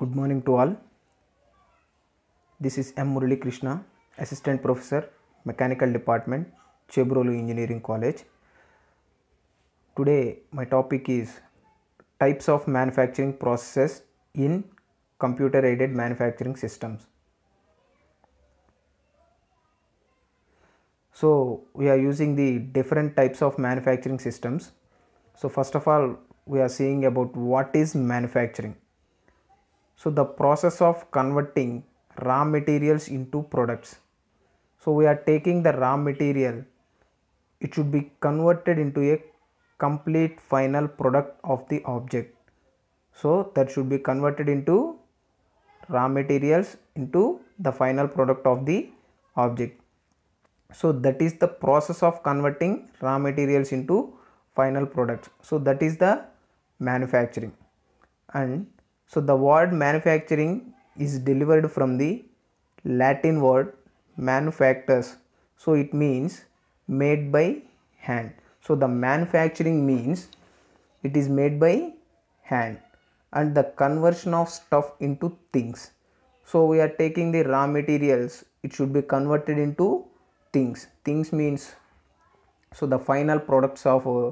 Good morning to all. This is M. Murali Krishna, Assistant Professor, Mechanical Department, Chebrolu Engineering College. Today, my topic is Types of Manufacturing Processes in Computer Aided Manufacturing Systems. So, we are using the different types of manufacturing systems. So, first of all, we are seeing about what is manufacturing so the process of converting raw materials into products. So we are taking the raw material. It should be converted into a complete final product of the object. So that should be converted into raw materials into the final product of the object. So that is the process of converting raw materials into final products. So that is the manufacturing and so the word manufacturing is delivered from the Latin word "manufactus". So it means made by hand. So the manufacturing means it is made by hand and the conversion of stuff into things. So we are taking the raw materials, it should be converted into things. Things means so the final products of uh,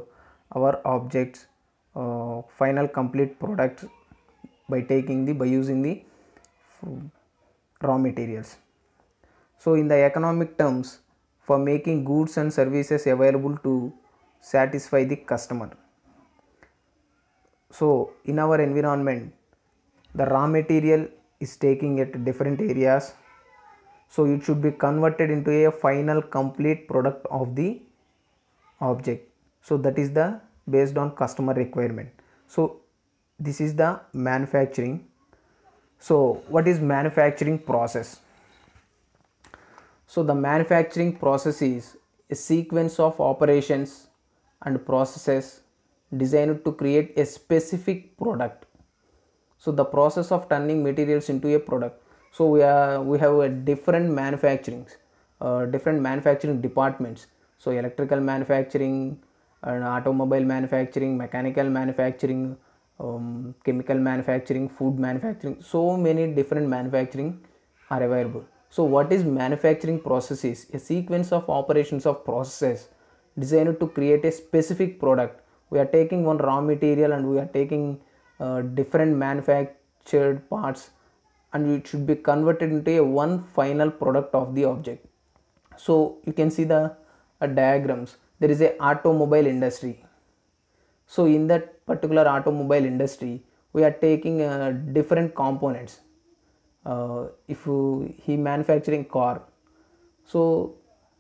our objects, uh, final complete products by taking the by using the raw materials so in the economic terms for making goods and services available to satisfy the customer so in our environment the raw material is taking at different areas so it should be converted into a final complete product of the object so that is the based on customer requirement so this is the manufacturing so what is manufacturing process so the manufacturing process is a sequence of operations and processes designed to create a specific product so the process of turning materials into a product so we are we have a different manufacturing uh, different manufacturing departments so electrical manufacturing and automobile manufacturing mechanical manufacturing um, chemical manufacturing, food manufacturing, so many different manufacturing are available. So what is manufacturing processes? A sequence of operations of processes designed to create a specific product. We are taking one raw material and we are taking uh, different manufactured parts and it should be converted into a one final product of the object. So you can see the uh, diagrams. There is a automobile industry. So in that particular automobile industry we are taking uh, different components uh, if you, he manufacturing car so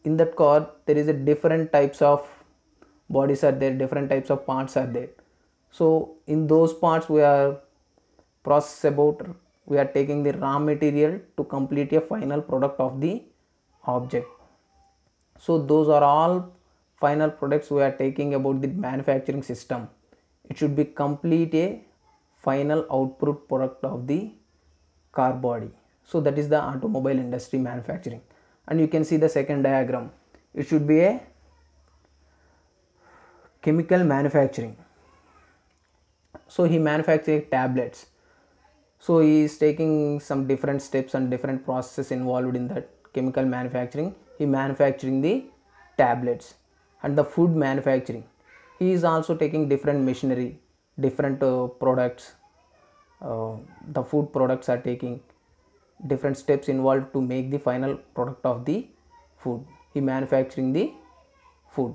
in that car there is a different types of bodies are there different types of parts are there so in those parts we are process about we are taking the raw material to complete a final product of the object so those are all final products we are taking about the manufacturing system it should be complete a final output product of the car body so that is the automobile industry manufacturing and you can see the second diagram it should be a chemical manufacturing so he manufactured tablets so he is taking some different steps and different processes involved in that chemical manufacturing he manufacturing the tablets and the food manufacturing he is also taking different machinery different uh, products uh, the food products are taking different steps involved to make the final product of the food he manufacturing the food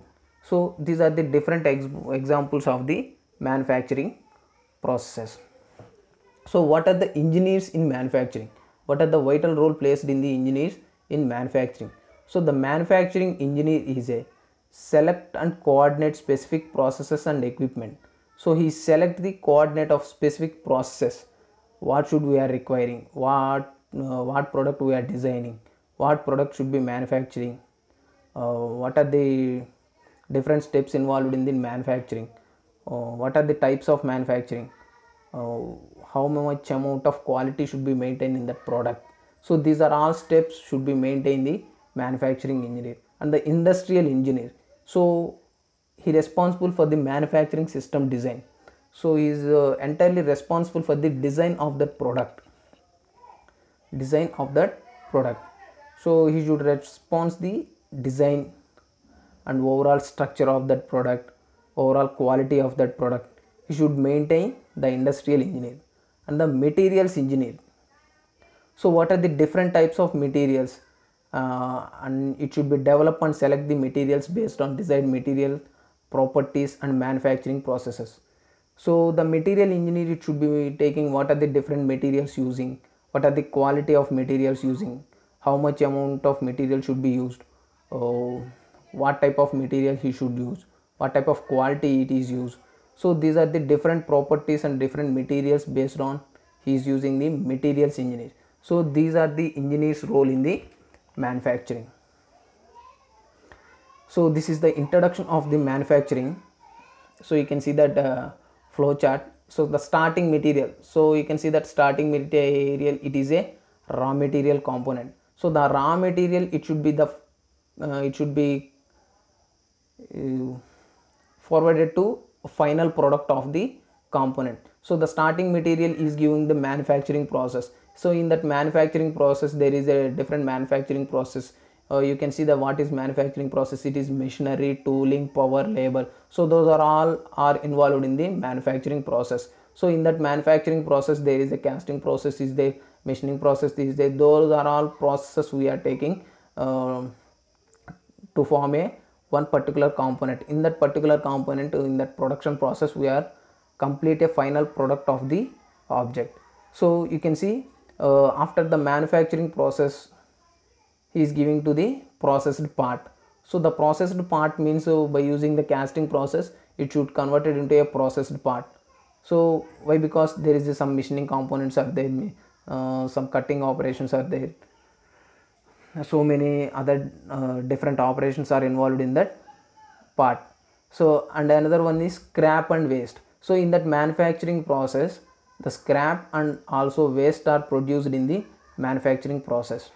so these are the different ex examples of the manufacturing processes. so what are the engineers in manufacturing what are the vital role placed in the engineers in manufacturing so the manufacturing engineer is a select and coordinate specific processes and equipment. So he select the coordinate of specific processes. What should we are requiring? What uh, what product we are designing? What product should be manufacturing? Uh, what are the different steps involved in the manufacturing? Uh, what are the types of manufacturing? Uh, how much amount of quality should be maintained in that product? So these are all steps should be maintained the manufacturing engineer and the industrial engineer so he responsible for the manufacturing system design so he is uh, entirely responsible for the design of the product design of that product so he should response the design and overall structure of that product overall quality of that product he should maintain the industrial engineer and the materials engineer so what are the different types of materials uh, and it should be develop and select the materials based on desired material properties and manufacturing processes so the material engineer should be taking what are the different materials using what are the quality of materials using how much amount of material should be used uh, what type of material he should use what type of quality it is used so these are the different properties and different materials based on he is using the materials engineer so these are the engineer's role in the manufacturing so this is the introduction of the manufacturing so you can see that uh, flow chart so the starting material so you can see that starting material it is a raw material component so the raw material it should be the uh, it should be uh, forwarded to final product of the component so the starting material is giving the manufacturing process so in that manufacturing process there is a different manufacturing process uh, you can see the what is manufacturing process it is machinery tooling power labor so those are all are involved in the manufacturing process so in that manufacturing process there is a casting process is the machining process is there those are all processes we are taking uh, to form a one particular component in that particular component in that production process we are complete a final product of the object so you can see uh, after the manufacturing process he is giving to the processed part so the processed part means uh, by using the casting process it should convert it into a processed part so why because there is some machining components are there uh, some cutting operations are there so many other uh, different operations are involved in that part so and another one is scrap and waste so in that manufacturing process the scrap and also waste are produced in the manufacturing process.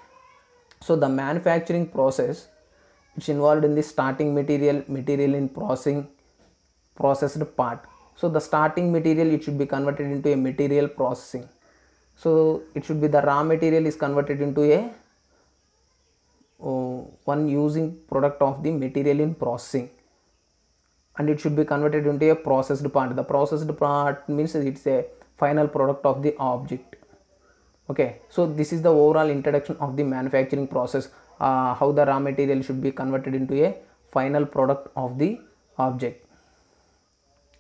So the manufacturing process it's involved in the starting material, material in processing, processed part. So the starting material it should be converted into a material processing. So it should be the raw material is converted into a uh, one using product of the material in processing and it should be converted into a processed part the processed part means it's a final product of the object okay so this is the overall introduction of the manufacturing process uh, how the raw material should be converted into a final product of the object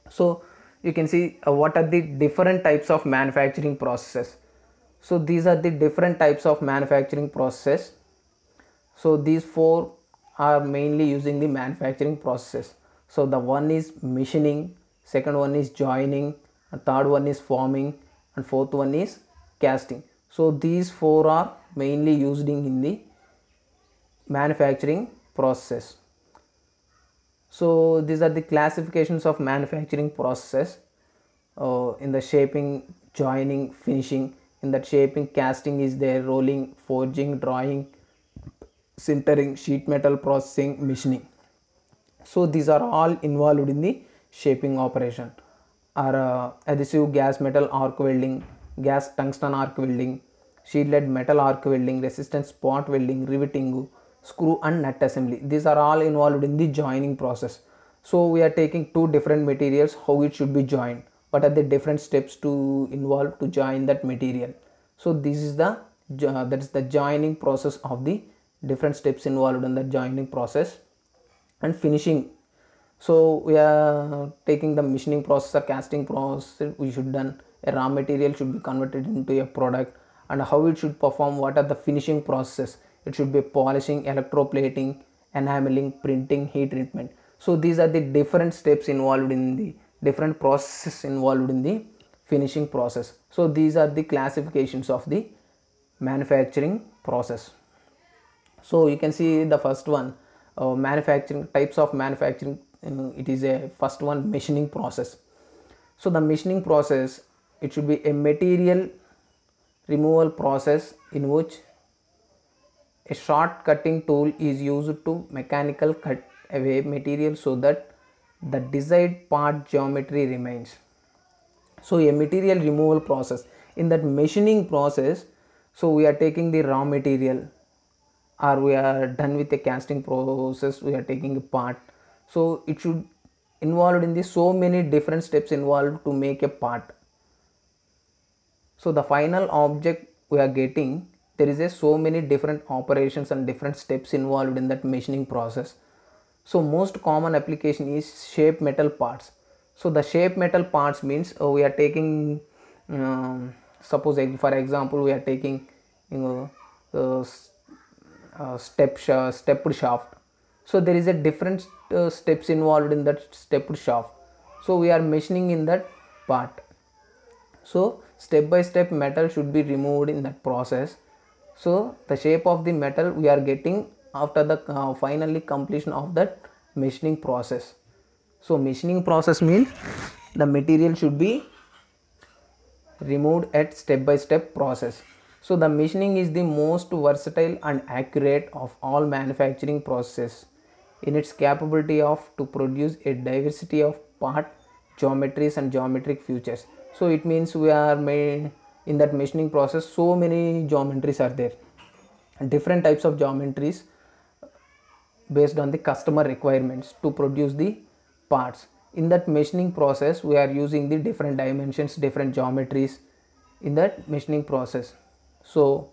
so you can see uh, what are the different types of manufacturing processes so these are the different types of manufacturing processes so these four are mainly using the manufacturing processes so the one is machining second one is joining and third one is forming and fourth one is casting so these four are mainly used in the manufacturing process so these are the classifications of manufacturing process uh, in the shaping joining finishing in that shaping casting is there rolling forging drawing sintering sheet metal processing machining so these are all involved in the shaping operation or uh, adhesive gas metal arc welding, gas tungsten arc welding, shielded metal arc welding, resistance spot welding, riveting, screw and nut assembly. These are all involved in the joining process. So we are taking two different materials, how it should be joined, what are the different steps to involve to join that material. So this is the uh, that is the joining process of the different steps involved in the joining process and finishing so we are taking the machining process or casting process we should done a raw material should be converted into a product and how it should perform what are the finishing processes? it should be polishing electroplating enameling printing heat treatment so these are the different steps involved in the different processes involved in the finishing process so these are the classifications of the manufacturing process so you can see the first one uh, manufacturing types of manufacturing uh, it is a first one machining process so the machining process it should be a material removal process in which a short cutting tool is used to mechanical cut away material so that the desired part geometry remains so a material removal process in that machining process so we are taking the raw material or we are done with the casting process we are taking a part so it should involved in the so many different steps involved to make a part so the final object we are getting there is a so many different operations and different steps involved in that machining process so most common application is shape metal parts so the shape metal parts means uh, we are taking um, suppose for example we are taking you know uh, uh, step sh stepped shaft so there is a different uh, steps involved in that stepped shaft so we are machining in that part so step by step metal should be removed in that process so the shape of the metal we are getting after the uh, finally completion of that machining process so machining process means the material should be removed at step by step process so the machining is the most versatile and accurate of all manufacturing processes in its capability of to produce a diversity of part geometries and geometric features so it means we are made in that machining process so many geometries are there different types of geometries uh, based on the customer requirements to produce the parts in that machining process we are using the different dimensions different geometries in that machining process so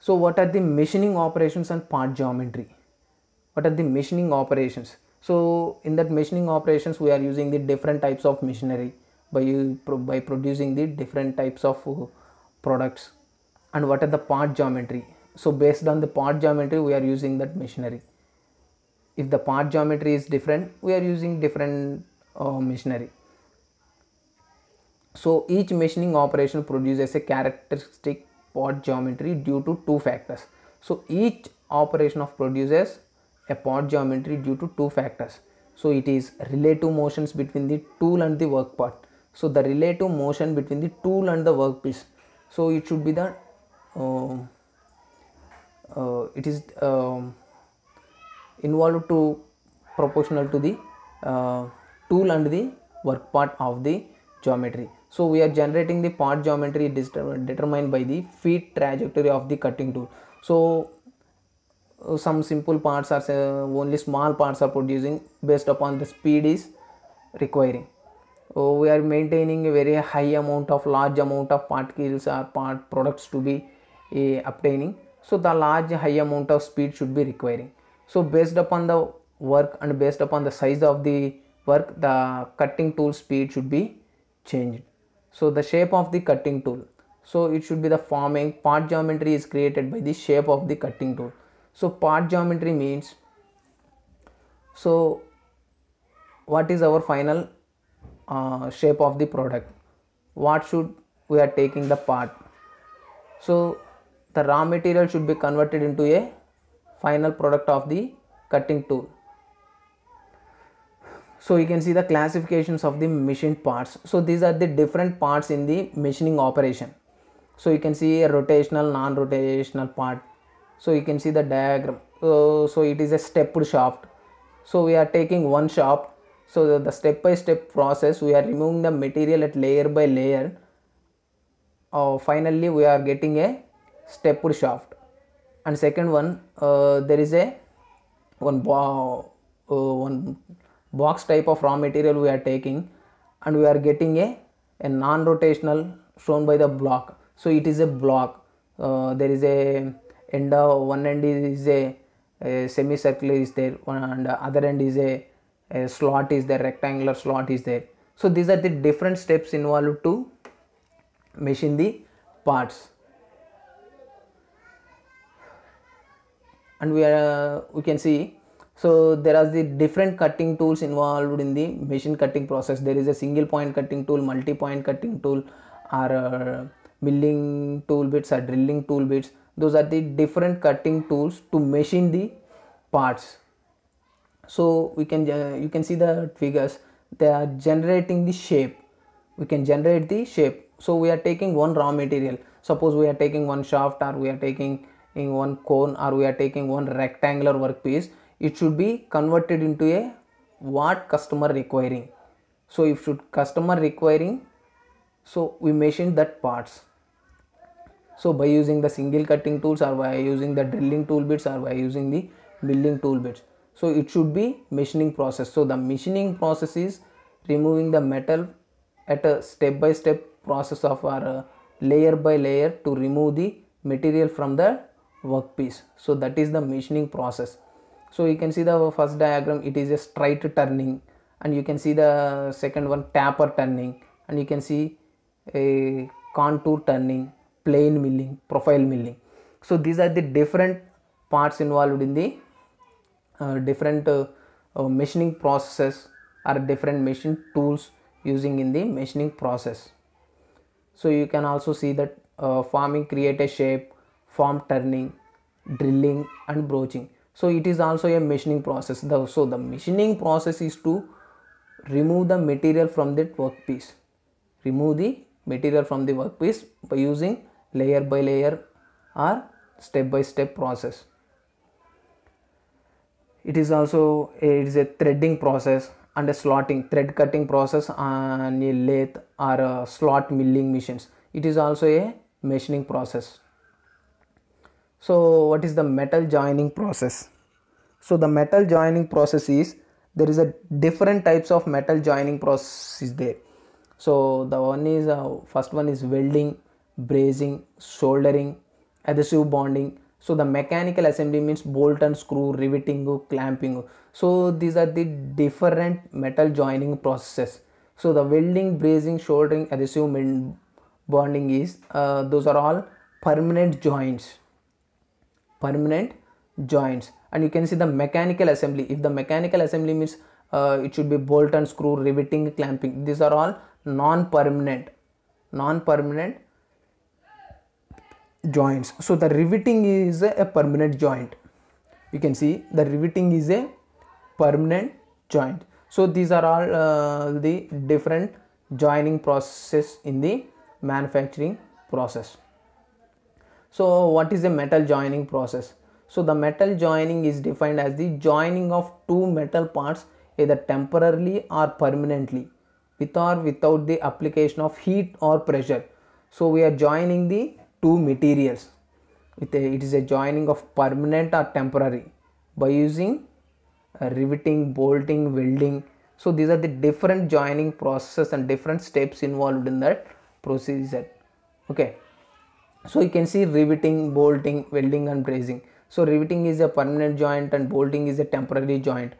so what are the machining operations and part geometry what are the machining operations so in that machining operations we are using the different types of machinery by by producing the different types of uh, products and what are the part geometry so based on the part geometry we are using that machinery if the part geometry is different we are using different uh, machinery so each machining operation produces a characteristic part geometry due to two factors so each operation of produces a part geometry due to two factors. So it is relative motions between the tool and the work part. So the relative motion between the tool and the workpiece. So it should be the uh, uh, it is um, involved to proportional to the uh, tool and the work part of the geometry. So we are generating the part geometry determined by the feed trajectory of the cutting tool. So some simple parts are only small parts are producing based upon the speed is requiring so we are maintaining a very high amount of large amount of particles or part products to be uh, obtaining so the large high amount of speed should be requiring so based upon the work and based upon the size of the work the cutting tool speed should be changed so the shape of the cutting tool so it should be the forming part geometry is created by the shape of the cutting tool so part geometry means so what is our final uh, shape of the product what should we are taking the part so the raw material should be converted into a final product of the cutting tool so you can see the classifications of the machine parts so these are the different parts in the machining operation so you can see a rotational non-rotational part so you can see the diagram uh, so it is a stepped shaft so we are taking one shaft so the, the step by step process we are removing the material at layer by layer uh, finally we are getting a stepped shaft and second one uh, there is a one, uh, one box type of raw material we are taking and we are getting a, a non-rotational shown by the block so it is a block uh, there is a end uh, one end is a, a semicircle is there and other end is a, a slot is there rectangular slot is there so these are the different steps involved to machine the parts and we are we can see so there are the different cutting tools involved in the machine cutting process there is a single point cutting tool multi point cutting tool or uh, milling tool bits or drilling tool bits those are the different cutting tools to machine the parts so we can uh, you can see the figures they are generating the shape we can generate the shape so we are taking one raw material suppose we are taking one shaft or we are taking in one cone or we are taking one rectangular workpiece it should be converted into a what customer requiring so if should customer requiring so we machine that parts so by using the single cutting tools or by using the drilling tool bits or by using the milling tool bits so it should be machining process so the machining process is removing the metal at a step by step process of our uh, layer by layer to remove the material from the workpiece so that is the machining process so you can see the first diagram it is a straight turning and you can see the second one taper turning and you can see a contour turning plane milling profile milling so these are the different parts involved in the uh, different uh, uh, machining processes or different machine tools using in the machining process so you can also see that uh, forming create a shape form turning drilling and broaching so it is also a machining process the, so the machining process is to remove the material from that workpiece remove the material from the workpiece by using layer by layer or step by step process it is also it is a threading process and a slotting thread cutting process on a lathe or a slot milling machines it is also a machining process so what is the metal joining process so the metal joining process is there is a different types of metal joining process is there so the one is uh, first one is welding brazing, soldering, adhesive bonding. So the mechanical assembly means bolt and screw, riveting, clamping. So these are the different metal joining processes. So the welding, brazing, soldering, adhesive bonding is uh, those are all permanent joints. Permanent joints and you can see the mechanical assembly. If the mechanical assembly means uh, it should be bolt and screw, riveting, clamping. These are all non-permanent non-permanent joints so the riveting is a permanent joint you can see the riveting is a permanent joint so these are all uh, the different joining processes in the manufacturing process so what is the metal joining process so the metal joining is defined as the joining of two metal parts either temporarily or permanently with or without the application of heat or pressure so we are joining the two materials with a, it is a joining of permanent or temporary by using riveting bolting welding so these are the different joining processes and different steps involved in that procedure okay so you can see riveting bolting welding and brazing so riveting is a permanent joint and bolting is a temporary joint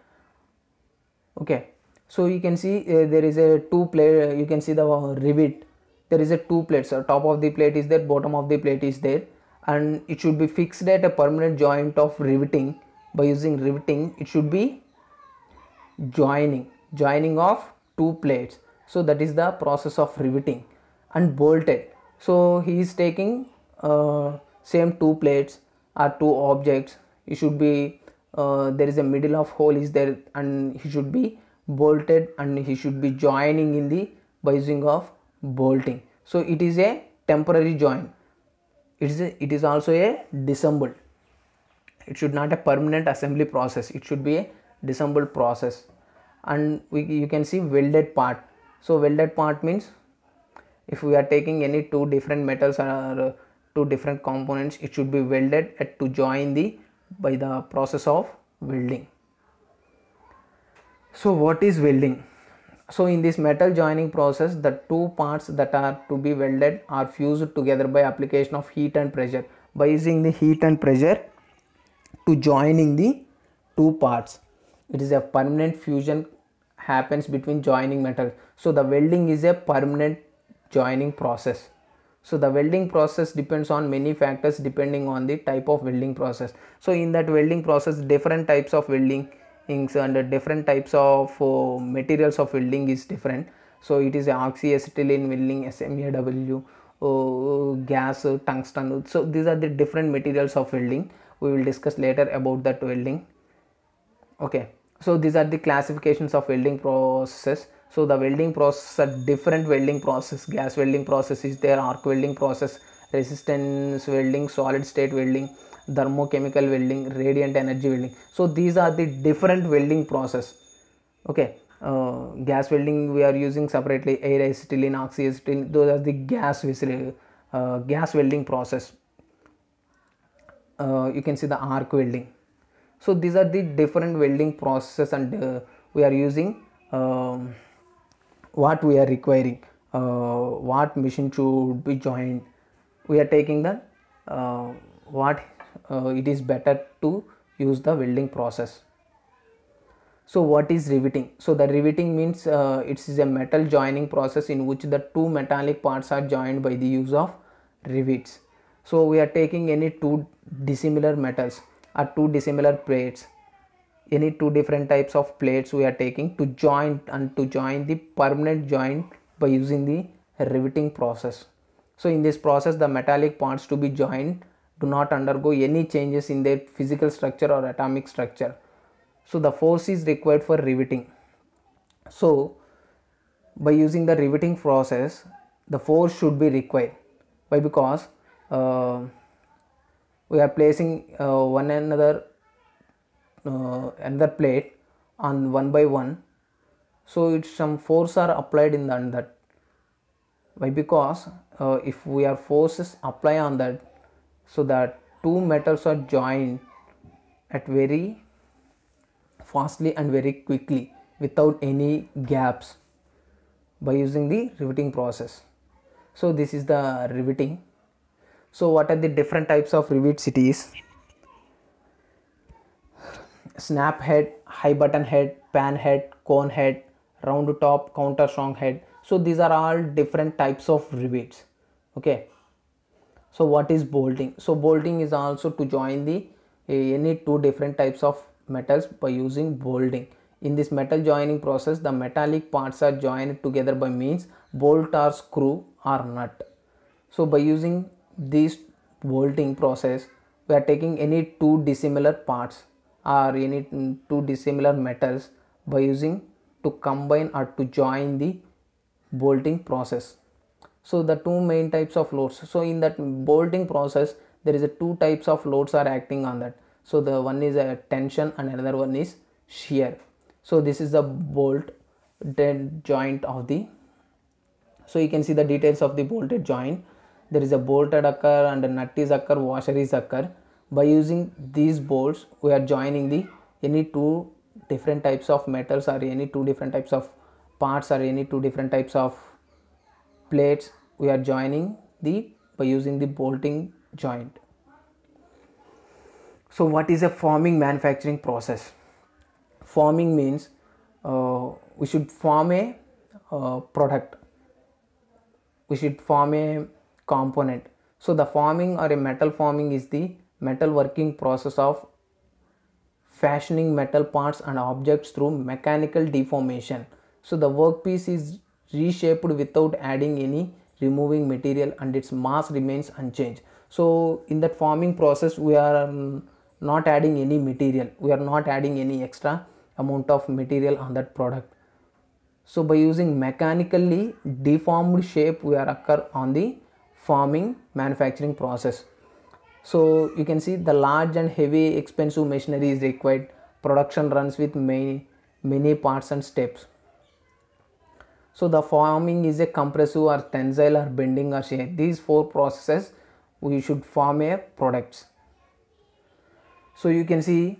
okay so you can see uh, there is a two player you can see the uh, rivet there is a two plates so top of the plate is there bottom of the plate is there and it should be fixed at a permanent joint of riveting by using riveting it should be joining joining of two plates so that is the process of riveting and bolted so he is taking uh, same two plates or two objects it should be uh, there is a middle of hole is there and he should be bolted and he should be joining in the by using of bolting so it is a temporary joint it is a, it is also a disassembled it should not a permanent assembly process it should be a disassembled process and we you can see welded part so welded part means if we are taking any two different metals or two different components it should be welded to join the by the process of welding so what is welding so in this metal joining process the two parts that are to be welded are fused together by application of heat and pressure by using the heat and pressure to joining the two parts it is a permanent fusion happens between joining metals so the welding is a permanent joining process so the welding process depends on many factors depending on the type of welding process so in that welding process different types of welding inks and different types of uh, materials of welding is different so it is oxyacetylene welding smaw uh, gas tungsten so these are the different materials of welding we will discuss later about that welding okay so these are the classifications of welding processes so the welding process are different welding process gas welding process is there arc welding process resistance welding solid state welding thermochemical welding radiant energy welding so these are the different welding process okay uh, gas welding we are using separately air acetylene oxyacetylene those are the gas uh, gas welding process uh, you can see the arc welding so these are the different welding processes and uh, we are using um, what we are requiring uh, what machine should be joined we are taking the uh, what uh, it is better to use the welding process so what is riveting so the riveting means uh, it is a metal joining process in which the two metallic parts are joined by the use of rivets so we are taking any two dissimilar metals or two dissimilar plates any two different types of plates we are taking to join and to join the permanent joint by using the riveting process so in this process the metallic parts to be joined do not undergo any changes in their physical structure or atomic structure. So the force is required for riveting. So by using the riveting process, the force should be required. Why? Because uh, we are placing uh, one another uh, another plate on one by one. So it's some force are applied in that. Why? Because uh, if we are forces apply on that, so that two metals are joined at very fastly and very quickly without any gaps by using the riveting process so this is the riveting so what are the different types of rivet cities? snap head high button head pan head cone head round top counter strong head so these are all different types of rivets okay so what is bolting so bolting is also to join the eh, any two different types of metals by using bolting in this metal joining process the metallic parts are joined together by means bolt or screw or nut so by using this bolting process we are taking any two dissimilar parts or any two dissimilar metals by using to combine or to join the bolting process so the two main types of loads so in that bolting process there is a two types of loads are acting on that so the one is a tension and another one is shear so this is the bolt dead joint of the so you can see the details of the bolted joint there is a bolted occur and a nut is occur washer is occur by using these bolts we are joining the any two different types of metals or any two different types of parts or any two different types of plates we are joining the by using the bolting joint so what is a forming manufacturing process forming means uh, we should form a uh, product we should form a component so the forming or a metal forming is the metal working process of fashioning metal parts and objects through mechanical deformation so the workpiece is reshaped without adding any removing material and its mass remains unchanged so in that forming process we are um, not adding any material we are not adding any extra amount of material on that product so by using mechanically deformed shape we are occur on the forming manufacturing process so you can see the large and heavy expensive machinery is required production runs with many many parts and steps so the forming is a compressive or tensile or bending or shear. These four processes we should form a products. So you can see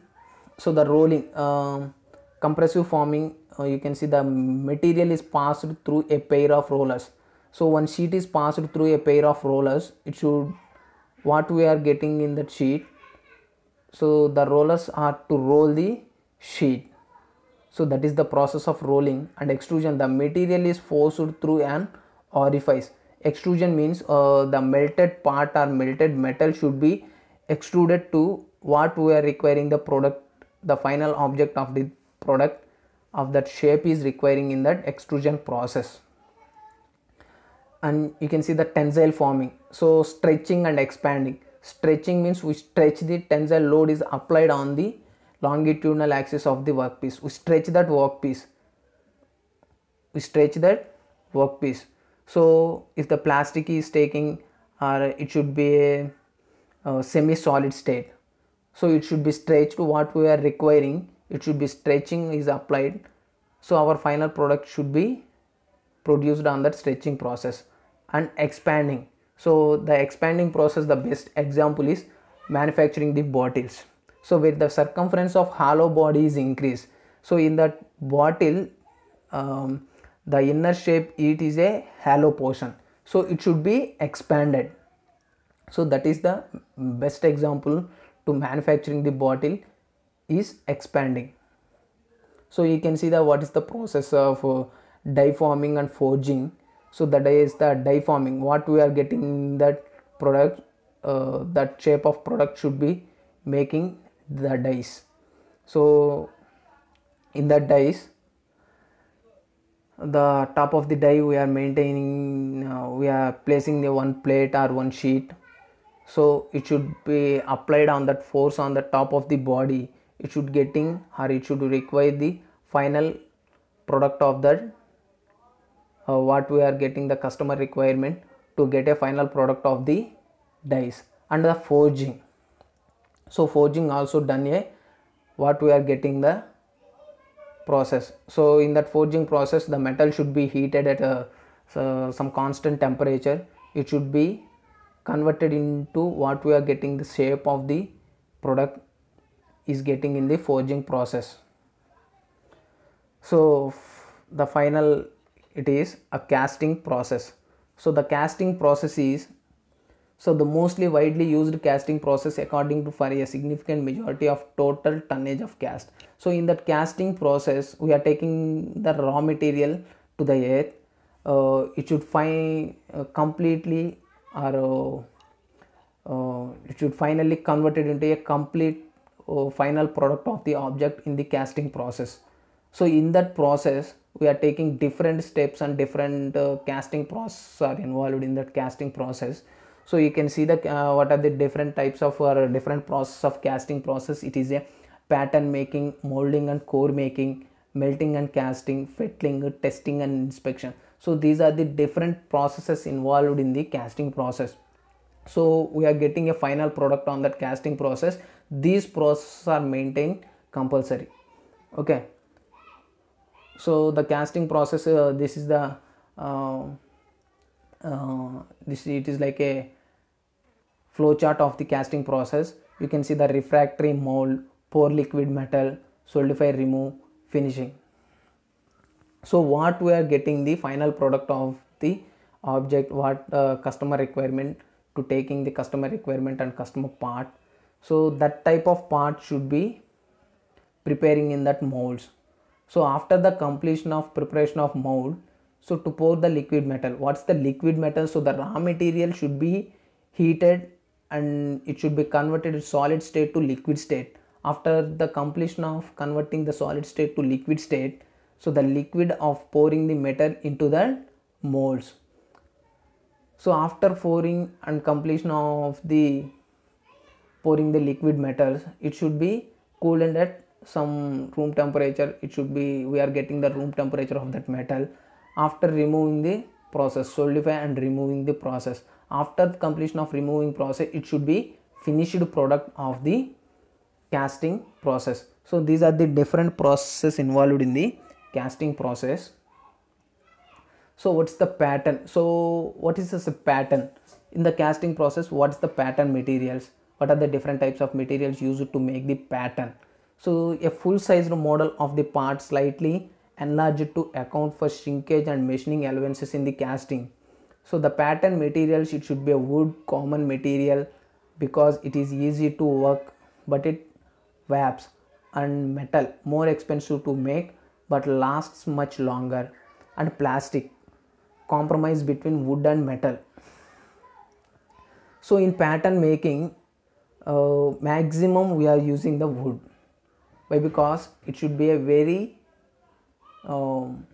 so the rolling uh, compressive forming uh, you can see the material is passed through a pair of rollers. So one sheet is passed through a pair of rollers. It should what we are getting in that sheet. So the rollers are to roll the sheet so that is the process of rolling and extrusion. The material is forced through an orifice. Extrusion means uh, the melted part or melted metal should be extruded to what we are requiring the product, the final object of the product of that shape is requiring in that extrusion process and you can see the tensile forming so stretching and expanding stretching means we stretch the tensile load is applied on the longitudinal axis of the workpiece. We stretch that workpiece. We stretch that workpiece. So if the plastic is taking or uh, it should be a, a semi-solid state. So it should be stretched what we are requiring. It should be stretching is applied. So our final product should be produced on that stretching process and expanding. So the expanding process the best example is manufacturing the bottles. So with the circumference of hollow body is increased. So in that bottle, um, the inner shape it is a hollow portion. So it should be expanded. So that is the best example to manufacturing the bottle is expanding. So you can see the what is the process of uh, die forming and forging. So that is the die forming. What we are getting that product, uh, that shape of product should be making the dice so in that dice the top of the die we are maintaining uh, we are placing the one plate or one sheet so it should be applied on that force on the top of the body it should getting or it should require the final product of that uh, what we are getting the customer requirement to get a final product of the dice and the forging so forging also done a what we are getting the process so in that forging process the metal should be heated at a so some constant temperature it should be converted into what we are getting the shape of the product is getting in the forging process so the final it is a casting process so the casting process is so the mostly widely used casting process according to for a significant majority of total tonnage of cast. So in that casting process, we are taking the raw material to the earth. Uh, it should find uh, completely or uh, uh, it should finally converted into a complete uh, final product of the object in the casting process. So in that process, we are taking different steps and different uh, casting process are involved in that casting process so you can see the uh, what are the different types of or different process of casting process it is a pattern making molding and core making melting and casting fitting, testing and inspection so these are the different processes involved in the casting process so we are getting a final product on that casting process these processes are maintained compulsory okay so the casting process uh, this is the uh, uh, this it is like a flowchart of the casting process you can see the refractory mold pour liquid metal solidify remove finishing so what we are getting the final product of the object what uh, customer requirement to taking the customer requirement and customer part so that type of part should be preparing in that molds so after the completion of preparation of mold so to pour the liquid metal what's the liquid metal so the raw material should be heated and it should be converted solid state to liquid state after the completion of converting the solid state to liquid state so the liquid of pouring the metal into the molds so after pouring and completion of the pouring the liquid metals it should be cooled at some room temperature it should be we are getting the room temperature of that metal after removing the process solidify and removing the process after completion of removing process it should be finished product of the casting process so these are the different processes involved in the casting process so what's the pattern so what is this pattern in the casting process what's the pattern materials what are the different types of materials used to make the pattern so a full-sized model of the part slightly enlarged to account for shrinkage and machining allowances in the casting so the pattern materials it should be a wood common material because it is easy to work but it wraps and metal more expensive to make but lasts much longer and plastic compromise between wood and metal so in pattern making uh, maximum we are using the wood why because it should be a very um,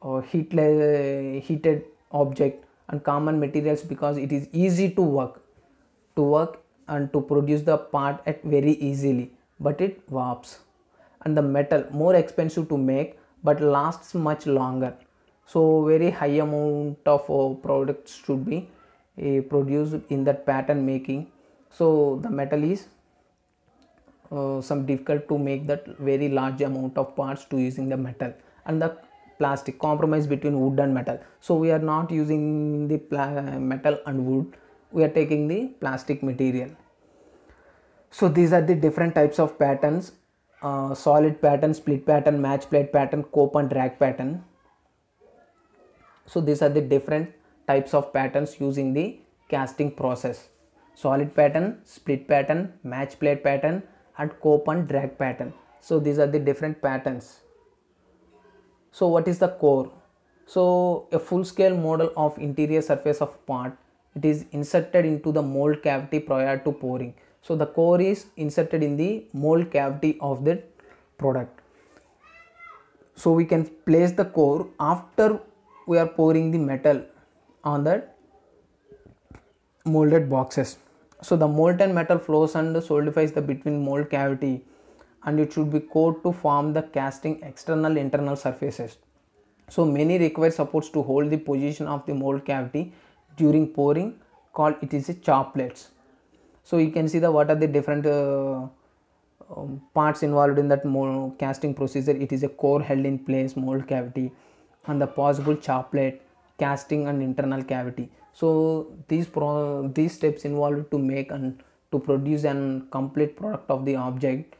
or heatless, heated object and common materials because it is easy to work to work and to produce the part at very easily but it warps and the metal more expensive to make but lasts much longer so very high amount of uh, products should be uh, produced in that pattern making so the metal is uh, some difficult to make that very large amount of parts to using the metal and the plastic compromise between wood and metal so we are not using the metal and wood we are taking the plastic material so these are the different types of patterns uh, solid pattern split pattern match plate pattern cope and drag pattern so these are the different types of patterns using the casting process solid pattern split pattern match plate pattern and cope and drag pattern so these are the different patterns so what is the core? So a full scale model of interior surface of part. It is inserted into the mold cavity prior to pouring. So the core is inserted in the mold cavity of the product. So we can place the core after we are pouring the metal on the molded boxes. So the molten metal flows and solidifies the between mold cavity and it should be core to form the casting external internal surfaces. So many require supports to hold the position of the mold cavity during pouring called it is a choplets. So you can see the what are the different uh, um, parts involved in that mold casting procedure. It is a core held in place mold cavity and the possible choplet casting and internal cavity. So these pro these steps involved to make and to produce an complete product of the object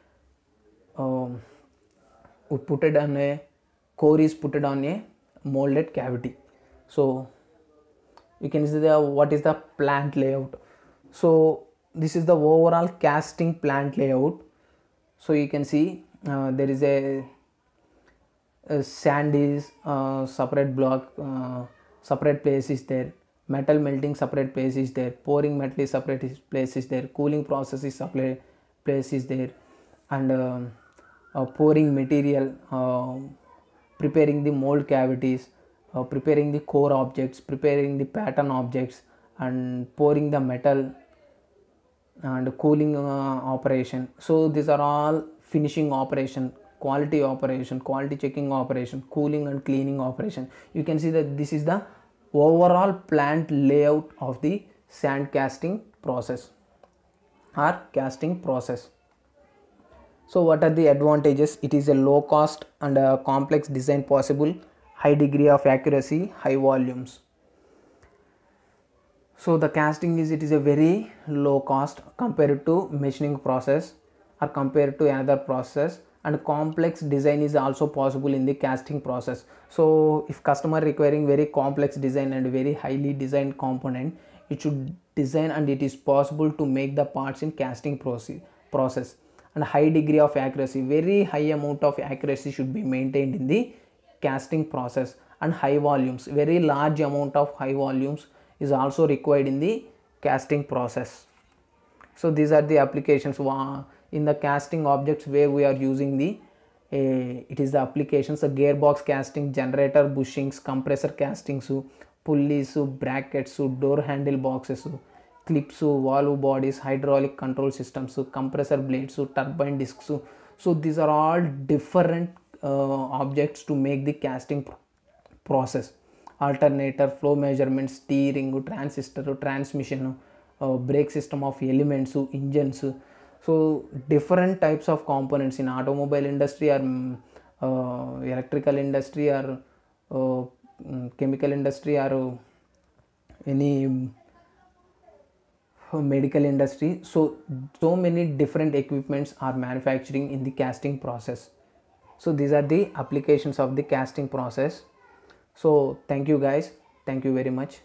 we put it on a core is put it on a molded cavity so you can see the what is the plant layout so this is the overall casting plant layout so you can see uh, there is a, a sand is uh, separate block uh, separate place is there metal melting separate place is there pouring metal is separate place is there cooling process is separate place is there and um, uh, pouring material, um, preparing the mold cavities, uh, preparing the core objects, preparing the pattern objects, and pouring the metal and cooling uh, operation. So these are all finishing operation quality operation quality checking operation cooling and cleaning operation you can see that this is the overall plant layout of the sand casting process or casting process so what are the advantages? It is a low cost and a complex design possible, high degree of accuracy, high volumes. So the casting is it is a very low cost compared to machining process or compared to another process and complex design is also possible in the casting process. So if customer requiring very complex design and very highly designed component, it should design and it is possible to make the parts in casting process and high degree of accuracy very high amount of accuracy should be maintained in the casting process and high volumes very large amount of high volumes is also required in the casting process so these are the applications in the casting objects where we are using the uh, it is the applications a gearbox casting generator bushings compressor castings pulleys brackets door handle boxes clips valve bodies hydraulic control systems compressor blades turbine discs so these are all different objects to make the casting process alternator flow measurement steering transistor transmission brake system of elements engines so different types of components in automobile industry or electrical industry or chemical industry or any medical industry so so many different equipments are manufacturing in the casting process so these are the applications of the casting process so thank you guys thank you very much